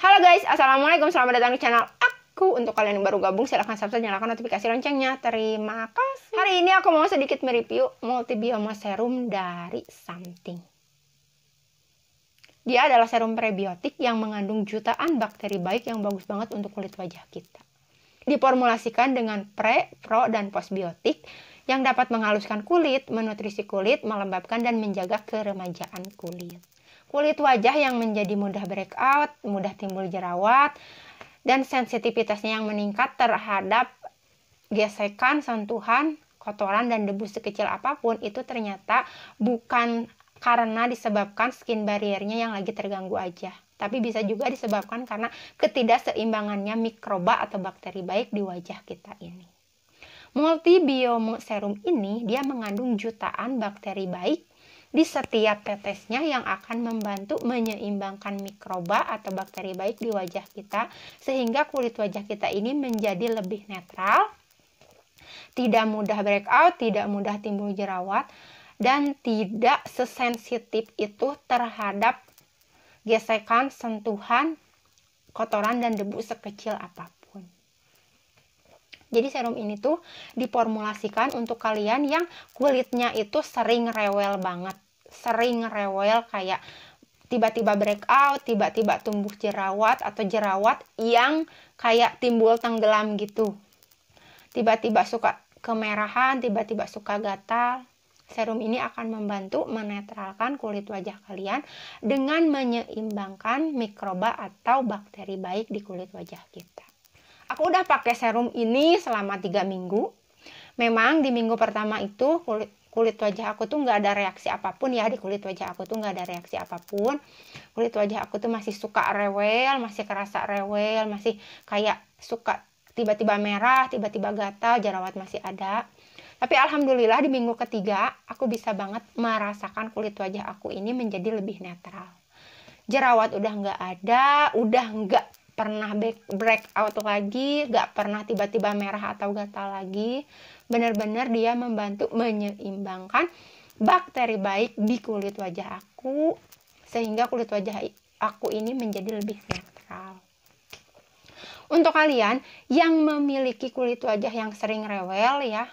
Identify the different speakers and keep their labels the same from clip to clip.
Speaker 1: Halo guys, Assalamualaikum, selamat datang di channel aku. Untuk kalian yang baru gabung, silahkan subscribe, nyalakan notifikasi loncengnya. Terima kasih. Hari ini aku mau sedikit mereview multibioma serum dari Something. Dia adalah serum prebiotik yang mengandung jutaan bakteri baik yang bagus banget untuk kulit wajah kita. Diformulasikan dengan pre, pro, dan postbiotik yang dapat menghaluskan kulit, menutrisi kulit, melembabkan, dan menjaga keremajaan kulit kulit wajah yang menjadi mudah breakout, mudah timbul jerawat, dan sensitivitasnya yang meningkat terhadap gesekan, sentuhan, kotoran, dan debu sekecil apapun itu ternyata bukan karena disebabkan skin barriernya yang lagi terganggu aja. Tapi bisa juga disebabkan karena ketidakseimbangannya mikroba atau bakteri baik di wajah kita ini. Multibiome serum ini dia mengandung jutaan bakteri baik di setiap tetesnya yang akan membantu menyeimbangkan mikroba atau bakteri baik di wajah kita sehingga kulit wajah kita ini menjadi lebih netral, tidak mudah breakout, tidak mudah timbul jerawat dan tidak sesensitif itu terhadap gesekan, sentuhan, kotoran dan debu sekecil apapun. Jadi serum ini tuh diformulasikan untuk kalian yang kulitnya itu sering rewel banget sering rewel kayak tiba-tiba breakout, tiba-tiba tumbuh jerawat atau jerawat yang kayak timbul tenggelam gitu. Tiba-tiba suka kemerahan, tiba-tiba suka gatal. Serum ini akan membantu menetralkan kulit wajah kalian dengan menyeimbangkan mikroba atau bakteri baik di kulit wajah kita. Aku udah pakai serum ini selama 3 minggu. Memang di minggu pertama itu kulit kulit wajah aku tuh nggak ada reaksi apapun ya di kulit wajah aku tuh nggak ada reaksi apapun kulit wajah aku tuh masih suka rewel masih kerasa rewel masih kayak suka tiba-tiba merah tiba-tiba gatal jerawat masih ada tapi alhamdulillah di minggu ketiga aku bisa banget merasakan kulit wajah aku ini menjadi lebih netral jerawat udah nggak ada udah nggak pernah break out lagi, gak pernah tiba-tiba merah atau gatal lagi. Benar-benar dia membantu menyeimbangkan bakteri baik di kulit wajah aku sehingga kulit wajah aku ini menjadi lebih netral. Untuk kalian yang memiliki kulit wajah yang sering rewel ya,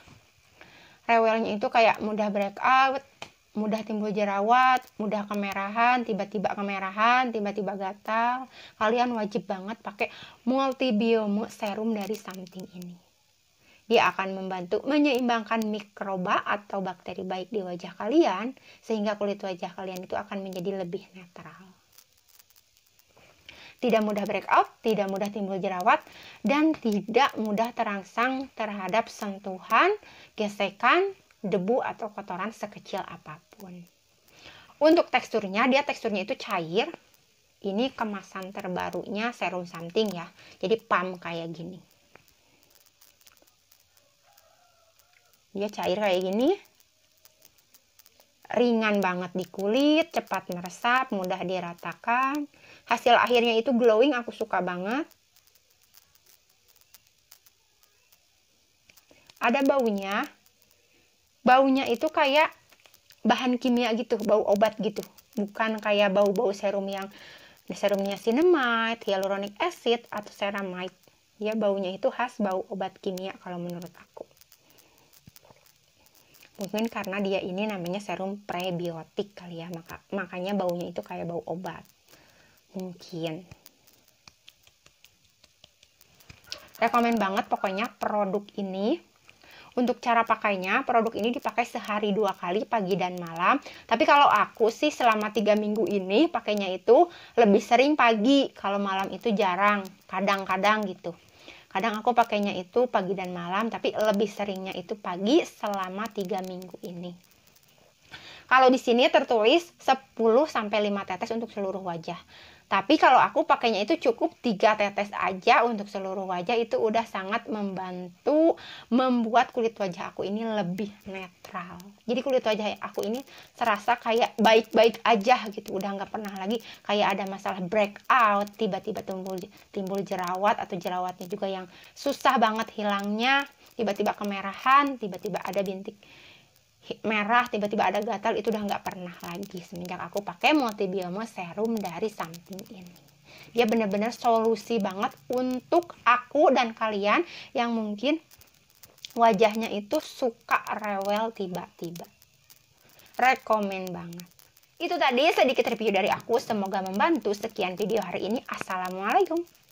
Speaker 1: rewelnya itu kayak mudah break out mudah timbul jerawat, mudah kemerahan, tiba-tiba kemerahan, tiba-tiba gatal, kalian wajib banget pakai multibiome serum dari something ini. Dia akan membantu menyeimbangkan mikroba atau bakteri baik di wajah kalian sehingga kulit wajah kalian itu akan menjadi lebih netral. Tidak mudah breakout, tidak mudah timbul jerawat, dan tidak mudah terangsang terhadap sentuhan, gesekan, debu atau kotoran sekecil apapun. Untuk teksturnya, dia teksturnya itu cair. Ini kemasan terbarunya serum something ya. Jadi pump kayak gini. Dia cair kayak gini. Ringan banget di kulit, cepat meresap, mudah diratakan. Hasil akhirnya itu glowing, aku suka banget. Ada baunya, baunya itu kayak bahan kimia gitu bau obat gitu bukan kayak bau-bau serum yang serumnya cinnamide, hyaluronic acid atau ceramide ya baunya itu khas bau obat kimia kalau menurut aku mungkin karena dia ini namanya serum prebiotik kali ya maka makanya baunya itu kayak bau obat mungkin rekomen banget pokoknya produk ini untuk cara pakainya, produk ini dipakai sehari dua kali pagi dan malam. Tapi kalau aku sih selama tiga minggu ini pakainya itu lebih sering pagi, kalau malam itu jarang, kadang-kadang gitu. Kadang aku pakainya itu pagi dan malam, tapi lebih seringnya itu pagi selama tiga minggu ini. Kalau di sini tertulis 10 sampai 5 tetes untuk seluruh wajah. Tapi kalau aku pakainya itu cukup 3 tetes aja untuk seluruh wajah itu udah sangat membantu membuat kulit wajah aku ini lebih netral. Jadi kulit wajah aku ini serasa kayak baik-baik aja gitu. Udah nggak pernah lagi kayak ada masalah breakout, tiba-tiba timbul timbul jerawat atau jerawatnya juga yang susah banget hilangnya, tiba-tiba kemerahan, tiba-tiba ada bintik merah tiba-tiba ada gatal itu udah nggak pernah lagi semenjak aku pakai multibioma serum dari samping ini dia bener-bener solusi banget untuk aku dan kalian yang mungkin wajahnya itu suka rewel tiba-tiba rekomen banget itu tadi sedikit review dari aku semoga membantu sekian video hari ini assalamualaikum